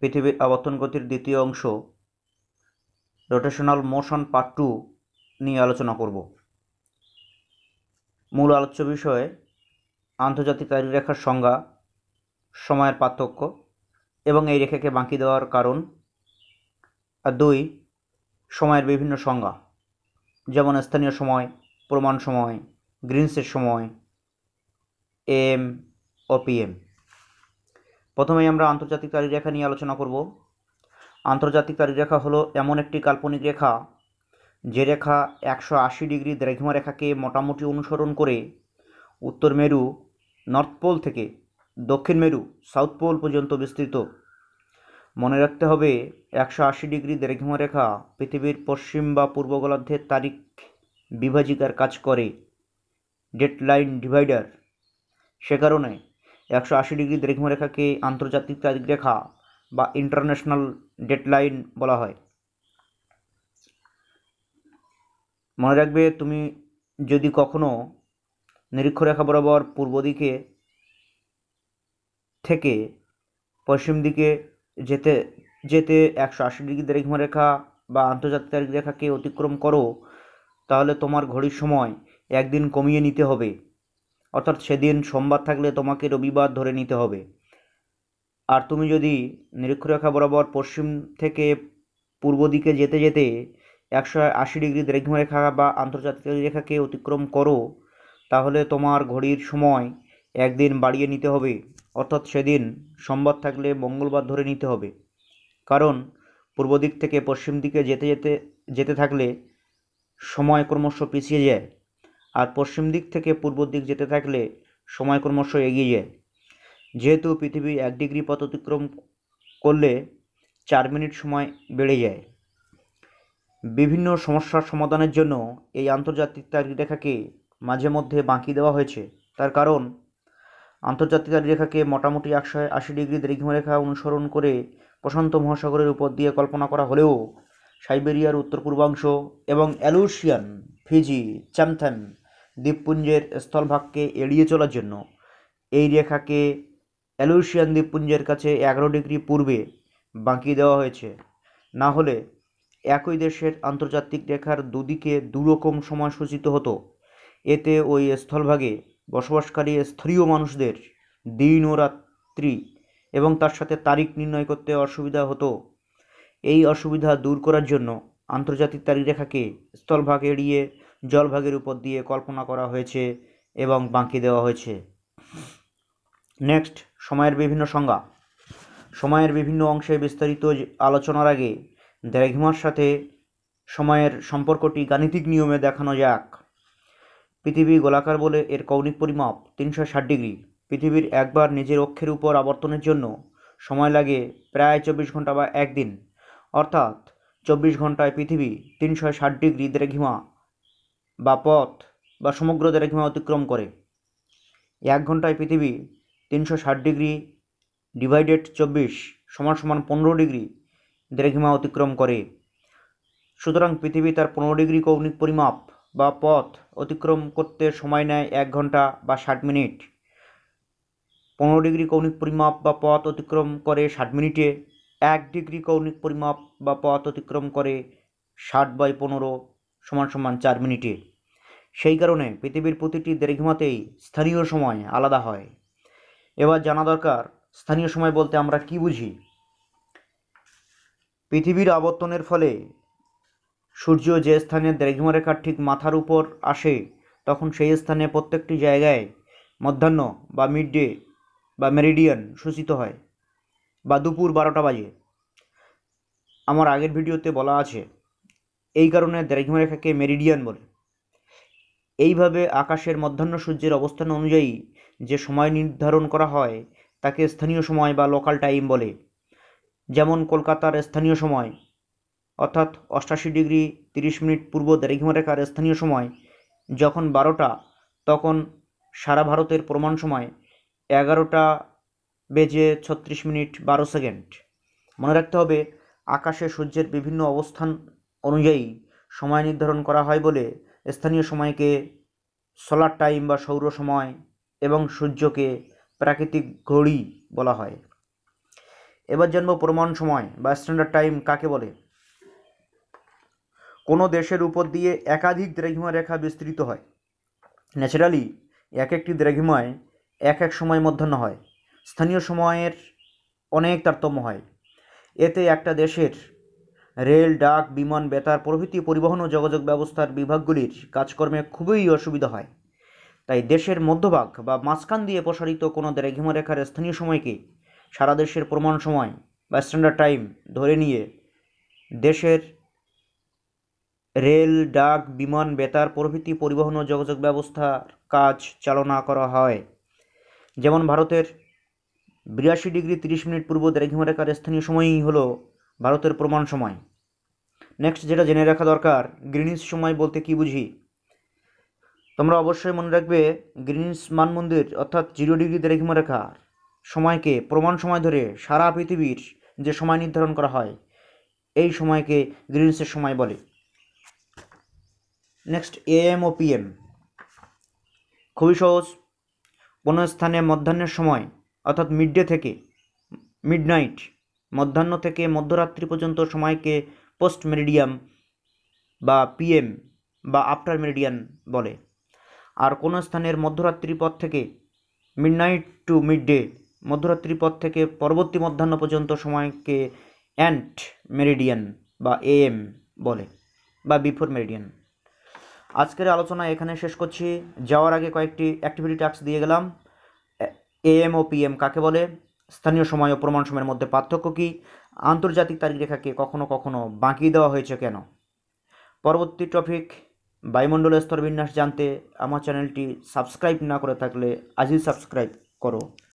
পৃথিবীর আবর্তন গতির দ্বিতীয় অংশ রোটেশনাল মোশন পার্ট টু নিয়ে আলোচনা করব মূল আলোচ্য বিষয়ে আন্তর্জাতিক রেখার সংজ্ঞা সময়ের পার্থক্য এবং এই রেখাকে বাঁকি দেওয়ার কারণ আর দুই সময়ের বিভিন্ন সংজ্ঞা যেমন স্থানীয় সময় প্রমাণ সময় গ্রিনসের সময় এম ও পিএম প্রথমেই আমরা আন্তর্জাতিক রেখা নিয়ে আলোচনা করব আন্তর্জাতিক রেখা হলো এমন একটি কাল্পনিক রেখা যে রেখা একশো আশি ডিগ্রি দ্রাঘিমা রেখাকে মোটামুটি অনুসরণ করে উত্তর মেরু নর্থ পোল থেকে দক্ষিণ মেরু সাউথ পোল পর্যন্ত বিস্তৃত মনে রাখতে হবে একশো আশি ডিগ্রি দ্রাঘিমা রেখা পৃথিবীর পশ্চিম বা পূর্ব গোলার্ধের তারিখ বিভাজিকার কাজ করে ডেডলাইন ডিভাইডার সে কারণে একশো আশি ডিগ্রি দ্রেঘমরেখাকে আন্তর্জাতিক তারিখ রেখা বা ইন্টারন্যাশনাল ডেডলাইন বলা হয় মনে রাখবে তুমি যদি কখনো নিরীক্ষরেখা বরাবর পূর্ব দিকে থেকে পশ্চিম দিকে যেতে যেতে একশো আশি ডিগ্রি দ্রেঘমরেখা বা আন্তর্জাতিক তারিখ রেখাকে অতিক্রম করো তাহলে তোমার ঘড়ির সময় একদিন কমিয়ে নিতে হবে অর্থাৎ সেদিন সোমবার থাকলে তোমাকে রবিবার ধরে নিতে হবে আর তুমি যদি নিরক্ষরেখা বরাবর পশ্চিম থেকে পূর্ব দিকে যেতে যেতে একশো আশি ডিগ্রি দীর্ঘরেখা বা আন্তর্জাতিক রেখাকে অতিক্রম করো তাহলে তোমার ঘড়ির সময় একদিন বাড়িয়ে নিতে হবে অর্থাৎ সেদিন সোমবার থাকলে মঙ্গলবার ধরে নিতে হবে কারণ পূর্ব দিক থেকে পশ্চিম দিকে যেতে যেতে যেতে থাকলে সময় ক্রমশ পিছিয়ে যায় আর পশ্চিম দিক থেকে পূর্ব দিক যেতে থাকলে সময় ক্রমশ এগিয়ে যায় যেহেতু পৃথিবী এক ডিগ্রি পথ অতিক্রম করলে চার মিনিট সময় বেড়ে যায় বিভিন্ন সমস্যার সমাধানের জন্য এই আন্তর্জাতিক রেখাকে মাঝে মধ্যে বাঁকি দেওয়া হয়েছে তার কারণ আন্তর্জাতিক রেখাকে মোটামুটি একশো আশি ডিগ্রি দীর্ঘরেখা অনুসরণ করে প্রশান্ত মহাসাগরের উপর দিয়ে কল্পনা করা হলেও সাইবেরিয়ার উত্তর পূর্বাংশ এবং অ্যালুশিয়ান ফিজি চ্যামথ্যাম দ্বীপপুঞ্জের স্থলভাগকে এড়িয়ে চলার জন্য এই রেখাকে অ্যালুশিয়ান দ্বীপপুঞ্জের কাছে এগারো ডিগ্রি পূর্বে বাঁকিয়ে দেওয়া হয়েছে না হলে একই দেশের আন্তর্জাতিক রেখার দুদিকে দুরকম সময় সূচিত হতো এতে ওই স্থলভাগে বসবাসকারী স্থানীয় মানুষদের দিন ও রাত্রি এবং তার সাথে তারিখ নির্ণয় করতে অসুবিধা হতো এই অসুবিধা দূর করার জন্য আন্তর্জাতিক তারিখ রেখাকে স্থলভাগ এড়িয়ে জলভাগের উপর দিয়ে কল্পনা করা হয়েছে এবং বাঁকি দেওয়া হয়েছে নেক্সট সময়ের বিভিন্ন সংজ্ঞা সময়ের বিভিন্ন অংশে বিস্তারিত আলোচনার আগে দ্রাঘিমার সাথে সময়ের সম্পর্কটি গাণিতিক নিয়মে দেখানো যাক পৃথিবী গোলাকার বলে এর কৌণিক পরিমাপ তিনশো ষাট ডিগ্রি পৃথিবীর একবার নিজের অক্ষের উপর আবর্তনের জন্য সময় লাগে প্রায় চব্বিশ ঘন্টা বা একদিন অর্থাৎ চব্বিশ ঘন্টায় পৃথিবী তিনশো ষাট ডিগ্রি দ্রাঘিমা বা পথ বা সমগ্র দ্বারা অতিক্রম করে এক ঘন্টায় পৃথিবী তিনশো ষাট ডিগ্রি ডিভাইডেড চব্বিশ সমান সমান পনেরো ডিগ্রি দ্রেঘিমা অতিক্রম করে সুতরাং পৃথিবী তার পনেরো ডিগ্রি কৌণিক পরিমাপ বা পথ অতিক্রম করতে সময় নেয় এক ঘন্টা বা ষাট মিনিট পনেরো ডিগ্রি কৌণিক পরিমাপ বা পথ অতিক্রম করে ষাট মিনিটে এক ডিগ্রি কৌণিক পরিমাপ বা পথ অতিক্রম করে ষাট বাই পনেরো সমান সমান চার মিনিটে সেই কারণে পৃথিবীর প্রতিটি দীর্ঘিমাতেই স্থানীয় সময় আলাদা হয় এবার জানা দরকার স্থানীয় সময় বলতে আমরা কি বুঝি পৃথিবীর আবর্তনের ফলে সূর্য যে স্থানে রেখার ঠিক মাথার উপর আসে তখন সেই স্থানে প্রত্যেকটি জায়গায় মধ্যাহ্ন বা মিড ডে বা মেরিডিয়ান সূচিত হয় বা দুপুর বারোটা বাজে আমার আগের ভিডিওতে বলা আছে এই কারণে দ্রাঘিমারেখাকে মেরিডিয়ান বলে এইভাবে আকাশের মধ্যাহ্ন সূর্যের অবস্থান অনুযায়ী যে সময় নির্ধারণ করা হয় তাকে স্থানীয় সময় বা লোকাল টাইম বলে যেমন কলকাতার স্থানীয় সময় অর্থাৎ অষ্টাশি ডিগ্রি তিরিশ মিনিট পূর্ব দ্রাঘিমারেখার স্থানীয় সময় যখন বারোটা তখন সারা ভারতের প্রমাণ সময় এগারোটা বেজে ছত্রিশ মিনিট বারো সেকেন্ড মনে রাখতে হবে আকাশে সূর্যের বিভিন্ন অবস্থান অনুযায়ী সময় নির্ধারণ করা হয় বলে স্থানীয় সময়কে সোলার টাইম বা সৌর সময় এবং সূর্যকে প্রাকৃতিক ঘড়ি বলা হয় এবার জন্ম প্রমাণ সময় বা স্ট্যান্ডার্ড টাইম কাকে বলে কোনো দেশের উপর দিয়ে একাধিক দ্রেঘিমা রেখা বিস্তৃত হয় ন্যাচারালি এক একটি দ্রাঘিমায় এক এক সময় মধ্যাহ্ন হয় স্থানীয় সময়ের অনেক তারতম্য হয় এতে একটা দেশের রেল ডাক বিমান বেতার প্রভৃতি পরিবহন ও যোগাযোগ ব্যবস্থার বিভাগগুলির কাজকর্মে খুবই অসুবিধা হয় তাই দেশের মধ্যভাগ বা মাঝখান দিয়ে প্রসারিত কোনো দ্রেঘিমারেখার স্থানীয় সময়কে সারা দেশের প্রমাণ সময় বা স্ট্যান্ডার্ড টাইম ধরে নিয়ে দেশের রেল ডাক বিমান বেতার প্রভৃতি পরিবহন ও যোগাযোগ ব্যবস্থার কাজ চালনা করা হয় যেমন ভারতের বিরাশি ডিগ্রি তিরিশ মিনিট পূর্ব দ্রেঘিমারেখার স্থানীয় সময়ই হলো ভারতের প্রমাণ সময় নেক্সট যেটা জেনে রাখা দরকার গ্রিনিস সময় বলতে কি বুঝি তোমরা অবশ্যই মনে রাখবে গ্রিনিস মানমন্দির অর্থাৎ জিরো ডিগ্রিতে ডিগ্রি রেখা সময়কে প্রমাণ সময় ধরে সারা পৃথিবীর যে সময় নির্ধারণ করা হয় এই সময়কে গ্রিনিসের সময় বলে নেক্সট এএম ও পিএম খুবই সহজ কোনো স্থানে মধ্যাহ্নের সময় অর্থাৎ মিড ডে থেকে মিড নাইট মধ্যাহ্ন থেকে মধ্যরাত্রি পর্যন্ত সময়কে পোস্ট মেরিডিয়াম বা পিএম বা আফটার মেরিডিয়ান বলে আর কোনো স্থানের মধ্যরাত্রি পথ থেকে মিডনাইট টু মিড ডে মধ্যরাত্রি পথ থেকে পরবর্তী মধ্যাহ্ন পর্যন্ত সময়কে অ্যান্ট মেরিডিয়ান বা এএম বলে বা বিফোর মেরিডিয়ান আজকের আলোচনা এখানে শেষ করছি যাওয়ার আগে কয়েকটি অ্যাক্টিভিটি টাস্ক দিয়ে গেলাম এএম ও পিএম কাকে বলে স্থানীয় সময় ও প্রমাণ সময়ের মধ্যে পার্থক্য কী আন্তর্জাতিক তারিখ রেখাকে কখনো কখনো বাঁকিয়ে দেওয়া হয়েছে কেন পরবর্তী টপিক বায়ুমণ্ডলের স্তর বিন্যাস জানতে আমার চ্যানেলটি সাবস্ক্রাইব না করে থাকলে আজই সাবস্ক্রাইব করো